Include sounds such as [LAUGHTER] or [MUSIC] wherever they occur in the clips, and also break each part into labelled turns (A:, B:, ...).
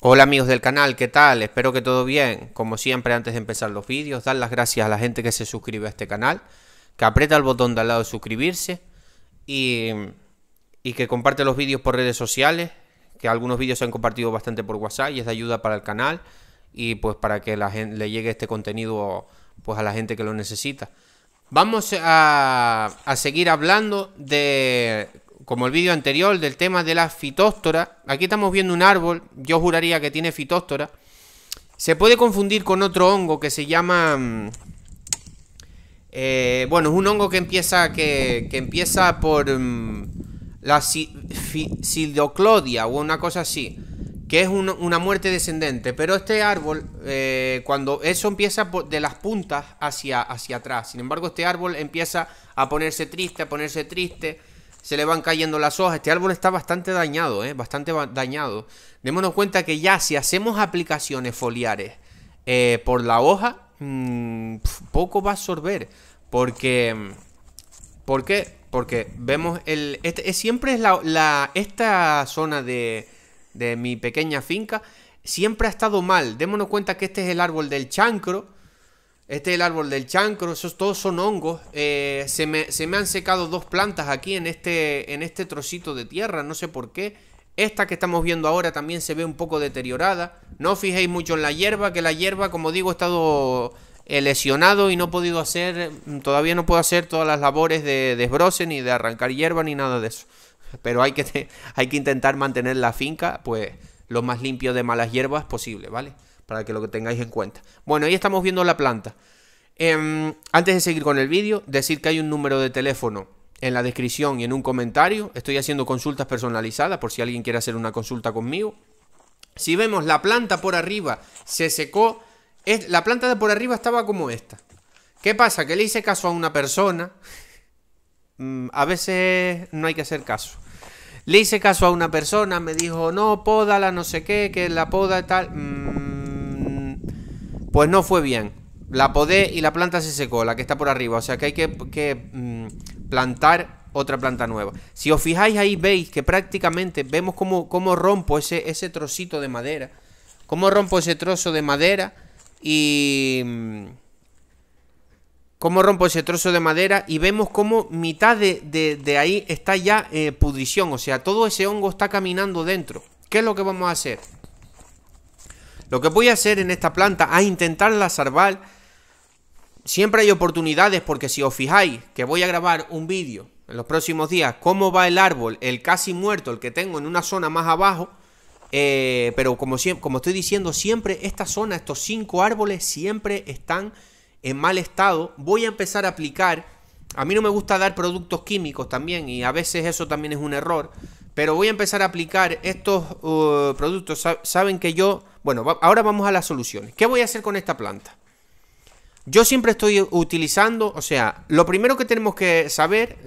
A: Hola amigos del canal, ¿qué tal? Espero que todo bien. Como siempre, antes de empezar los vídeos, dar las gracias a la gente que se suscribe a este canal, que aprieta el botón de al lado de suscribirse y, que comparte los vídeos por redes sociales, que algunos vídeos se han compartido bastante por WhatsApp y es de ayuda para el canal y pues para que la gente, le llegue este contenido pues a la gente que lo necesita. Vamos a seguir hablando de como el vídeo anterior del tema de la fitóstora, aquí estamos viendo un árbol, yo juraría que tiene fitóstora, se puede confundir con otro hongo que se llama... Mm, eh, bueno, es un hongo que empieza, que, empieza por mm, la o una cosa así, que es una muerte descendente. Pero este árbol, eh, cuando eso empieza de las puntas hacia, hacia atrás, sin embargo este árbol empieza a ponerse triste, a ponerse triste se le van cayendo las hojas. Este árbol está bastante dañado, ¿eh? bastante dañado. Démonos cuenta que ya si hacemos aplicaciones foliares eh, por la hoja, mm, poco va a absorber. Porque... ¿Por qué? Porque vemos el... Este, siempre es la, la, esta zona de, de mi pequeña finca siempre ha estado mal. Démonos cuenta que este es el árbol del chancro este es el árbol del chancro, esos todos son hongos. Eh, se, me, han secado dos plantas aquí en este, en este trocito de tierra, no sé por qué. Esta que estamos viendo ahora también se ve un poco deteriorada. No fijéis mucho en la hierba, que la hierba, como digo, ha estado eh, lesionado y no he podido hacer, mm, todavía no puedo hacer todas las labores de desbroce, ni de arrancar hierba, ni nada de eso. Pero hay que, [LAUGHS] hay que intentar mantener la finca, pues, lo más limpio de malas hierbas posible, ¿vale? para que lo tengáis en cuenta. Bueno, ahí estamos viendo la planta. Em, antes de seguir con el vídeo, decir que hay un número de teléfono en la descripción y en un comentario. Estoy haciendo consultas personalizadas por si alguien quiere hacer una consulta conmigo. Si vemos la planta por arriba se secó, la planta de por arriba estaba como esta. ¿Qué pasa? Que le hice caso a una persona. Mm, a veces no hay que hacer caso. Le hice caso a una persona, me dijo, no, podala, no sé qué, que la poda y tal. Mm, pues no fue bien. La podé y la planta se secó, la que está por arriba. O sea que hay que, mm, plantar otra planta nueva. Si os fijáis ahí, veis que prácticamente vemos cómo, rompo ese, ese trocito de madera. Cómo rompo ese trozo de madera y... Mm, cómo rompo ese trozo de madera y vemos cómo mitad de, ahí está ya eh, pudición, pudrición. O sea, todo ese hongo está caminando dentro. ¿Qué es lo que vamos a hacer? Lo que voy a hacer en esta planta es intentarla salvar. Siempre hay oportunidades porque si os fijáis que voy a grabar un vídeo en los próximos días cómo va el árbol, el casi muerto, el que tengo en una zona más abajo. Eh, pero como, como estoy diciendo, siempre esta zona, estos cinco árboles siempre están en mal estado. Voy a empezar a aplicar. A mí no me gusta dar productos químicos también y a veces eso también es un error pero voy a empezar a aplicar estos uh, productos. Saben que yo, bueno, ahora vamos a las soluciones. ¿Qué voy a hacer con esta planta? Yo siempre estoy utilizando, o sea, lo primero que tenemos que saber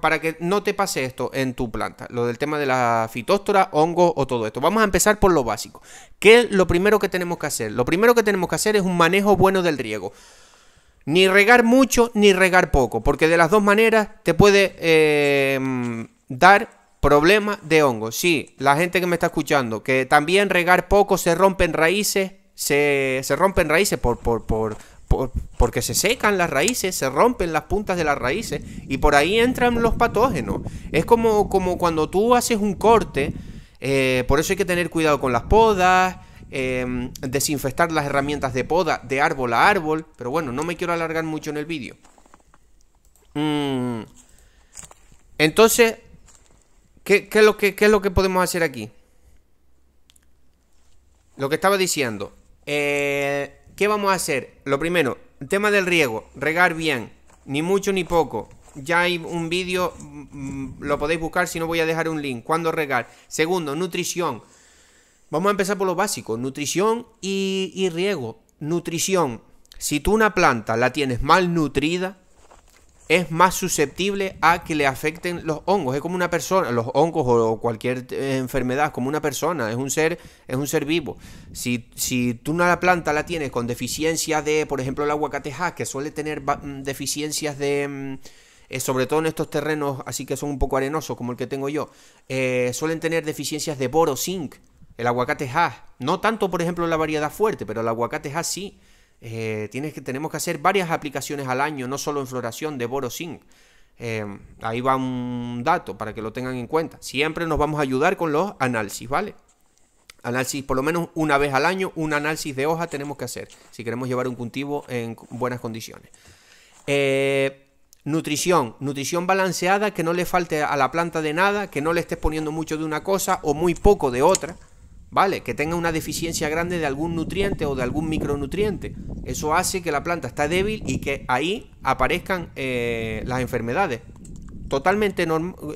A: para que no te pase esto en tu planta, lo del tema de la fitóstora, hongos o todo esto. Vamos a empezar por lo básico. ¿Qué es lo primero que tenemos que hacer? Lo primero que tenemos que hacer es un manejo bueno del riego. Ni regar mucho ni regar poco, porque de las dos maneras te puede eh, dar Problema de hongo. Sí, la gente que me está escuchando, que también regar poco se rompen raíces, se, se rompen raíces por, por, por, porque se secan las raíces, se rompen las puntas de las raíces y por ahí entran los patógenos. Es como, como cuando tú haces un corte, eh, por eso hay que tener cuidado con las podas. Em, desinfestar las herramientas de poda de árbol a árbol. Pero bueno, no me quiero alargar mucho en el vídeo. Mm. Entonces, ¿Qué, es lo que, es lo que podemos hacer aquí? Lo que estaba diciendo. Eh, ¿Qué vamos a hacer? Lo primero, el tema del riego. Regar bien. Ni mucho ni poco. Ya hay un vídeo, mm, lo podéis buscar, si no voy a dejar un link. ¿Cuándo regar? Segundo, nutrición. Vamos a empezar por lo básico, nutrición y, y riego. Nutrición. Si tú una planta la tienes mal nutrida, es más susceptible a que le afecten los hongos. Es como una persona, los hongos o cualquier eh, enfermedad, como una persona, es un ser, es un ser vivo. Si, si tú una planta la tienes con deficiencia de, por ejemplo, el aguacateja, ah, que suele tener mm, deficiencias de mm, eh, sobre todo en estos terrenos así que son un poco arenosos como el que tengo yo, eh, suelen tener deficiencias de boro, zinc, el aguacate ah, No tanto, por ejemplo, la variedad fuerte, pero el aguacate ah, sí. Eh, que, tenemos que hacer varias aplicaciones al año, no solo en floración de borosync. Eh, ahí va un dato para que lo tengan en cuenta. Siempre nos vamos a ayudar con los análisis, ¿vale? Análisis, por lo menos una vez al año, un análisis de hoja tenemos que hacer si queremos llevar un cultivo en buenas condiciones. Eh, nutrición, nutrición balanceada, que no le falte a la planta de nada, que no le estés poniendo mucho de una cosa o muy poco de otra ¿vale? Que tenga una deficiencia grande de algún nutriente o de algún micronutriente. Eso hace que la planta está débil y que ahí aparezcan eh, las enfermedades. Totalmente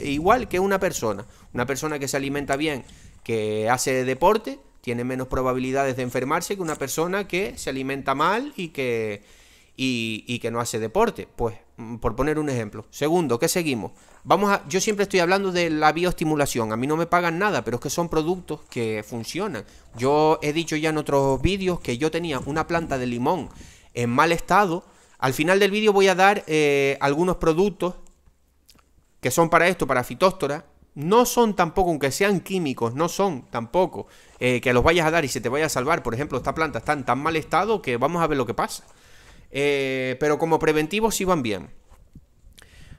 A: igual que una persona. Una persona que se alimenta bien, que hace deporte, tiene menos probabilidades de enfermarse que una persona que se alimenta mal y que, y que no hace deporte. Pues Mm, por poner un ejemplo. Segundo, ¿qué seguimos? Vamos a, yo siempre estoy hablando de la bioestimulación. A mí no me pagan nada, pero es que son productos que funcionan. Yo he dicho ya en otros vídeos que yo tenía una planta de limón en mal estado. Al final del vídeo voy a dar eh, algunos productos que son para esto, para fitóstora. No son tampoco, aunque sean químicos, no son tampoco eh, que los vayas a dar y se te vaya a salvar. Por ejemplo, esta planta está en tan mal estado que vamos a ver lo que pasa. Eh, pero como preventivos si van bien.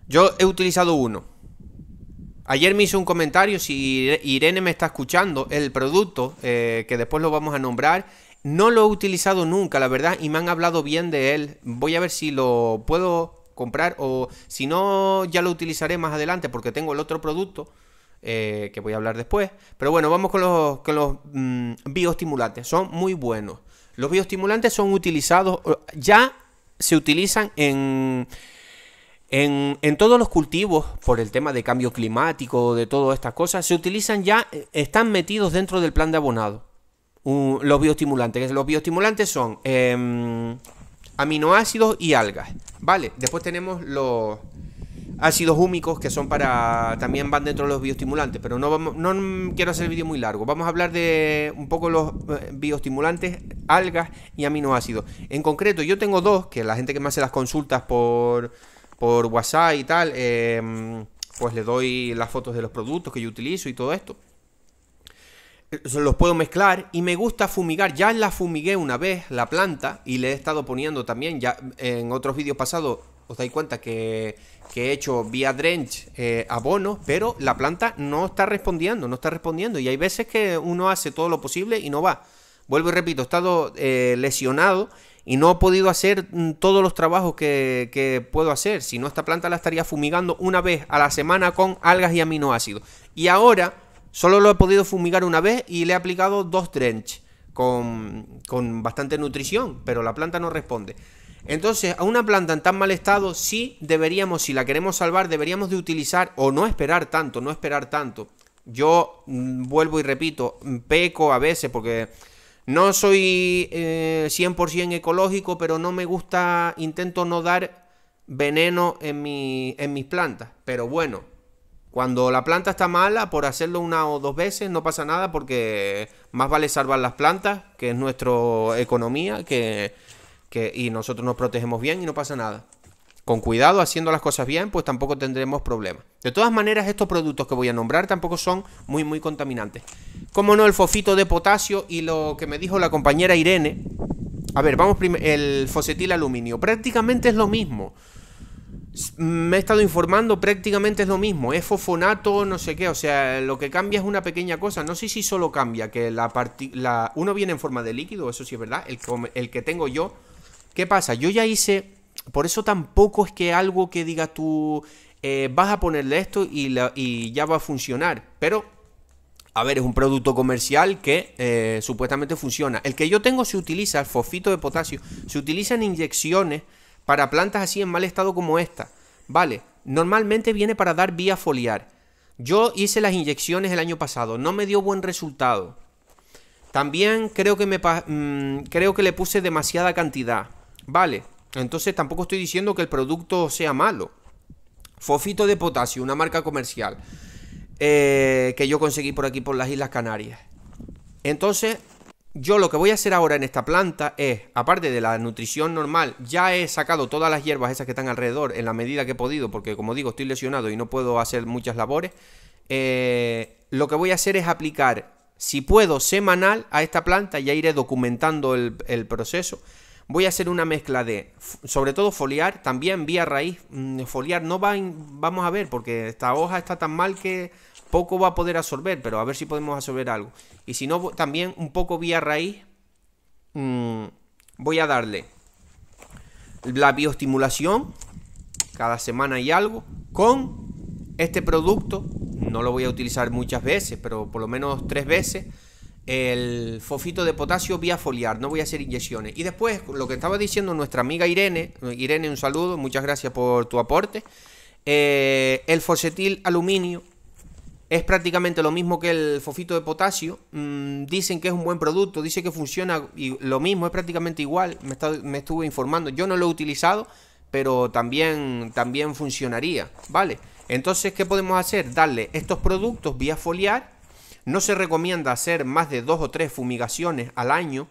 A: Yo he utilizado uno. Ayer me hizo un comentario, si Irene me está escuchando, el producto, eh, que después lo vamos a nombrar, no lo he utilizado nunca, la verdad, y me han hablado bien de él. Voy a ver si lo puedo comprar o si no, ya lo utilizaré más adelante porque tengo el otro producto. Eh, que voy a hablar después. Pero bueno, vamos con los, con los mm, bioestimulantes. Son muy buenos. Los bioestimulantes son utilizados ya se utilizan en, en, todos los cultivos, por el tema de cambio climático, de todas estas cosas, se utilizan ya, eh, están metidos dentro del plan de abonado. los bioestimulantes. Los bioestimulantes son em, aminoácidos y algas. Vale, después tenemos los, ácidos húmicos que son para también van dentro de los bioestimulantes, pero no vamos, no quiero hacer el vídeo muy largo. Vamos a hablar de un poco los eh, bioestimulantes, algas y aminoácidos. En concreto, yo tengo dos que la gente que me hace las consultas por WhatsApp y tal, em, pues le doy las fotos de los productos que yo utilizo y todo esto. Eh, los puedo mezclar y me gusta fumigar. Ya la fumigué una vez la planta y le he estado poniendo también, ya en otros vídeos pasados os dais cuenta que, he hecho vía drench eh, abono, pero la planta no está respondiendo, no está respondiendo. Y hay veces que uno hace todo lo posible y no va. Vuelvo y repito, he estado eh, lesionado y no he podido hacer mm, todos los trabajos que, puedo hacer. Si no, esta planta la estaría fumigando una vez a la semana con algas y aminoácidos. Y ahora solo lo he podido fumigar una vez y le he aplicado dos drench con bastante nutrición, pero la planta no responde. Entonces, a una planta en tan mal estado, sí deberíamos, si la queremos salvar, deberíamos de utilizar o no esperar tanto, no esperar tanto. Yo mm, vuelvo y repito, peco a veces porque no soy 100% eh, ecológico, pero no me gusta, intento no dar veneno en, en mis plantas. Pero bueno, cuando la planta está mala, por hacerlo una o dos veces, no pasa nada porque más vale salvar las plantas, que es nuestra economía, que y nosotros nos protegemos bien y no pasa nada. Con cuidado, haciendo las cosas bien, pues tampoco tendremos problemas. De todas maneras, estos productos que voy a nombrar tampoco son muy, muy contaminantes. Como no, el fosfito de potasio y lo que me dijo la compañera Irene. A ver, vamos primero. El fosetil aluminio. Prácticamente es lo mismo me he estado informando, prácticamente es lo mismo. Es fosfonato, no sé qué. O sea, lo que cambia es una pequeña cosa. No sé si solo cambia que la, uno viene en forma de líquido, eso sí es verdad. el que tengo yo ¿Qué pasa? Yo ya hice, por eso tampoco es que algo que digas tú, eh, vas a ponerle esto y, ya va a funcionar, pero a ver, es un producto comercial que eh, supuestamente funciona. El que yo tengo se utiliza, el fosfito de potasio, se utiliza en inyecciones para plantas así en mal estado como esta. Vale, normalmente viene para dar vía foliar. Yo hice las inyecciones el año pasado, no me dio buen resultado. También creo que, me, mm, creo que le puse demasiada cantidad. Vale, entonces tampoco estoy diciendo que el producto sea malo. fofito de potasio, una marca comercial eh, que yo conseguí por aquí, por las Islas Canarias. Entonces, yo lo que voy a hacer ahora en esta planta es, aparte de la nutrición normal, ya he sacado todas las hierbas esas que están alrededor en la medida que he podido, porque como digo, estoy lesionado y no puedo hacer muchas labores. Eh, lo que voy a hacer es aplicar, si puedo, semanal a esta planta, ya iré documentando el proceso voy a hacer una mezcla de, sobre todo foliar, también vía raíz. Mm, foliar no va, vamos a ver, porque esta hoja está tan mal que poco va a poder absorber, pero a ver si podemos absorber algo. Y si no, también un poco vía raíz, mm, voy a darle la bioestimulación cada semana y algo con este producto. No lo voy a utilizar muchas veces, pero por lo menos tres veces el fosfito de potasio vía foliar, no voy a hacer inyecciones. Y después, lo que estaba diciendo nuestra amiga Irene, Irene, un saludo, muchas gracias por tu aporte. Eh, el fosetil aluminio es prácticamente lo mismo que el fosfito de potasio. Mm, dicen que es un buen producto, dice que funciona y lo mismo, es prácticamente igual. Me, estuve informando, yo no lo he utilizado, pero también, también funcionaría, ¿vale? Entonces, ¿qué podemos hacer? Darle estos productos vía foliar no se recomienda hacer más de dos o tres fumigaciones al año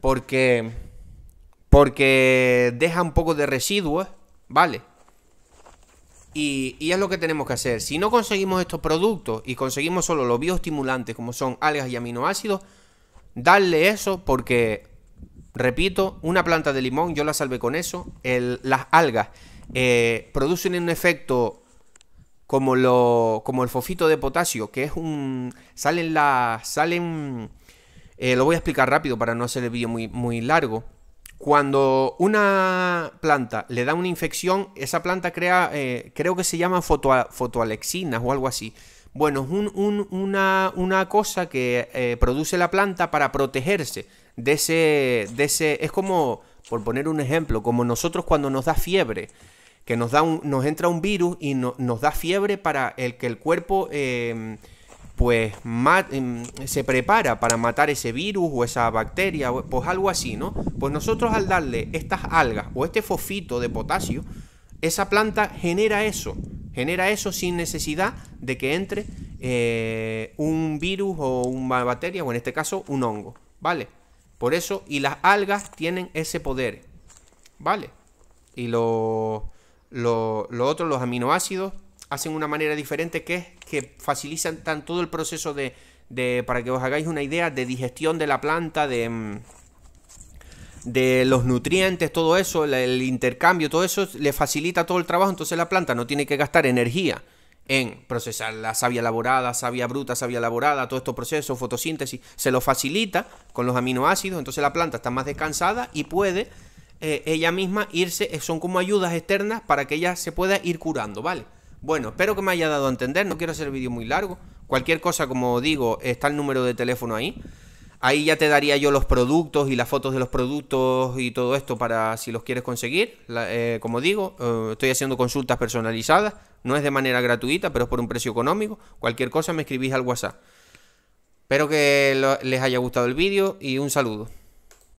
A: porque, porque deja un poco de residuos, ¿vale? Y, es lo que tenemos que hacer. Si no conseguimos estos productos y conseguimos solo los bioestimulantes como son algas y aminoácidos, darle eso porque, repito, una planta de limón, yo la salvé con eso, las algas eh, producen un efecto como, lo, como el fosfito de potasio, que es un... salen la salen... Eh, lo voy a explicar rápido para no hacer el vídeo muy, muy largo. Cuando una planta le da una infección, esa planta crea, eh, creo que se llama foto, fotoalexinas o algo así. Bueno, es un, una, cosa que eh, produce la planta para protegerse de ese, de ese... Es como, por poner un ejemplo, como nosotros cuando nos da fiebre, que nos, da un, nos entra un virus y nos da fiebre para el que el cuerpo em, pues em, se prepara para matar ese virus o esa bacteria, pues algo así, ¿no? Pues nosotros al darle estas algas o este fosfito de potasio, esa planta genera eso, genera eso sin necesidad de que entre eh, un virus o una bacteria, o en este caso un hongo, ¿vale? Por eso, y las algas tienen ese poder, ¿vale? Y lo... Lo, otro, los aminoácidos, hacen una manera diferente que es que facilitan todo el proceso de, de, para que os hagáis una idea, de digestión de la planta, de, mm, de los nutrientes, todo eso, el, intercambio, todo eso, le facilita todo el trabajo, entonces la planta no tiene que gastar energía en procesar la savia elaborada, savia bruta, savia elaborada, todos estos procesos, fotosíntesis, se lo facilita con los aminoácidos, entonces la planta está más descansada y puede eh, ella misma irse, eh, son como ayudas externas para que ella se pueda ir curando, ¿vale? Bueno, espero que me haya dado a entender, no quiero hacer vídeo muy largo. Cualquier cosa, como digo, está el número de teléfono ahí. Ahí ya te daría yo los productos y las fotos de los productos y todo esto para si los quieres conseguir. Eh, como digo, estoy haciendo consultas personalizadas. No es de manera gratuita, pero es por un precio económico. Cualquier cosa me escribís al WhatsApp. Espero que les haya gustado el vídeo y un saludo.